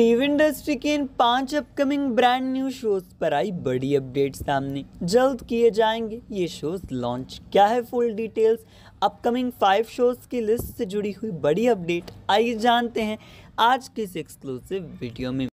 TV industry के इन पांच upcoming brand new shows पर आई बड़ी अपडेट सामने जल्द किए जाएंगे ये शोज लॉन्च क्या है full details upcoming five shows की लिस्ट से जुड़ी हुई बड़ी अपडेट आइए जानते हैं आज के इस एक्सक्लूसिव वीडियो में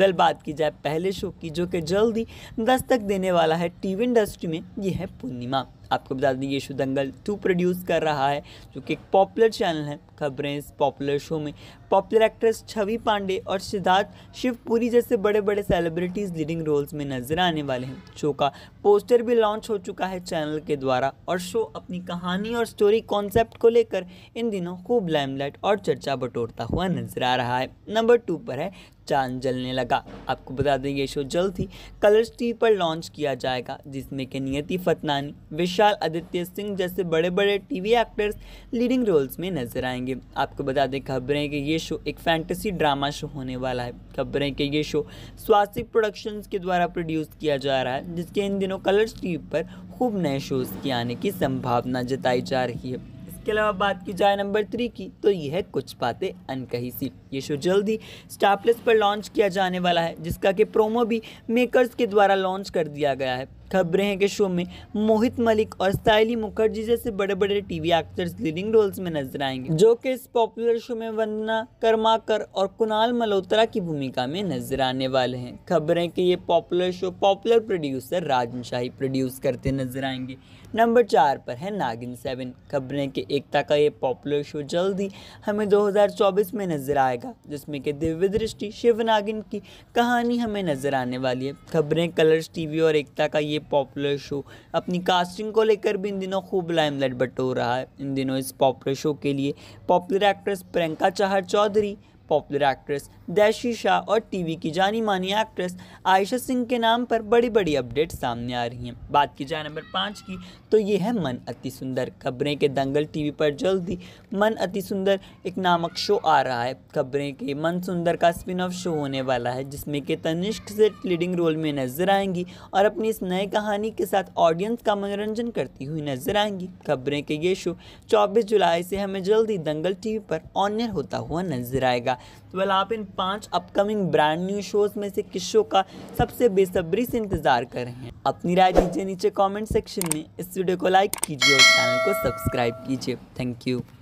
वेल बात की जाए पहले शो की जो कि जल्द ही दस्तक देने वाला है टीवी इंडस्ट्री में ये है पूर्णिमा आपको बता दें यशु दंगल टू प्रोड्यूस कर रहा है जो कि एक पॉपुलर चैनल है खबरें इस पॉपुलर शो में पॉपुलर एक्ट्रेस छवि पांडे और सिद्धार्थ शिवपुरी जैसे बड़े बड़े सेलिब्रिटीज़ लीडिंग रोल्स में नजर आने वाले हैं शो का पोस्टर भी लॉन्च हो चुका है चैनल के द्वारा और शो अपनी कहानी और स्टोरी कॉन्सेप्ट को लेकर इन दिनों खूब लाइमलाइट और चर्चा बटोरता हुआ नजर आ रहा है नंबर टू पर है चांद जलने लगा आपको बता दें ये शो जल्द ही कलर्स टी पर लॉन्च किया जाएगा जिसमें के नियति फतनानी विश्व विशाल आदित्य सिंह जैसे बड़े बड़े टीवी एक्टर्स लीडिंग रोल्स में नजर आएंगे आपको बता दें खबरें कि ये शो एक फैंटेसी ड्रामा शो होने वाला है खबरें कि ये शो स्वासिक प्रोडक्शंस के द्वारा प्रोड्यूस किया जा रहा है जिसके इन दिनों कलर्स टीवी पर खूब नए शोज़ के आने की संभावना जताई जा रही है इसके अलावा बात की जाए नंबर थ्री की तो यह है कुछ बातें अनकही सी ये शो जल्द ही स्टार प्लस पर लॉन्च किया जाने वाला है जिसका कि प्रोमो भी मेकर्स के द्वारा लॉन्च कर दिया गया है खबरें हैं कि शो में मोहित मलिक और साइली मुखर्जी जैसे बड़े बड़े टीवी एक्टर्स लीडिंग रोल्स में नजर आएंगे जो कि इस पॉपुलर शो में वंदना कर्माकर और कुणाल मल्होत्रा की भूमिका में नजर आने वाले हैं खबरें कि ये popular show popular producer Rajan Shahi produce करते नजर आएंगे नंबर चार पर है नागिन सेवन खबरें कि एकता का ये पॉपुलर शो जल्द ही हमें 2024 में नजर आएगा जिसमें कि दिव्य दृष्टि शिव नागिन की कहानी हमें नजर आने वाली है खबरें कलर्स टीवी और एकता का ये ये पॉपुलर शो अपनी कास्टिंग को लेकर भी इन दिनों खूब लाइमलाइट बटोर रहा है इन दिनों इस पॉपुलर शो के लिए popular actress Priyanka Chahar Choudhary popular actress Daisy Shah और टीवी की जानी मानी एक्ट्रेस आयशा सिंह के नाम पर बड़ी बड़ी अपडेट सामने आ रही हैं बात की जाए नंबर पाँच की तो ये है मन अति सुंदर खबरें के दंगल टीवी पर जल्दी मन अति सुंदर एक नामक शो आ रहा है खबरें के मन सुंदर का स्पिन ऑफ शो होने वाला है जिसमें कि तनिष्क से लीडिंग रोल में नजर आएंगी और अपनी इस नए कहानी के साथ ऑडियंस का मनोरंजन करती हुई नजर आएंगी खबरें के ये शो चौबीस जुलाई से हमें जल्दी दंगल टीवी पर ऑनर होता हुआ नजर आएगा तो वेल आप इन पांच अपकमिंग ब्रांड न्यू शोज में से किस शो का सबसे बेसब्री से इंतजार कर रहे हैं अपनी राय दीजिए नीचे कॉमेंट सेक्शन में इस वीडियो को लाइक कीजिए और चैनल को सब्सक्राइब कीजिए थैंक यू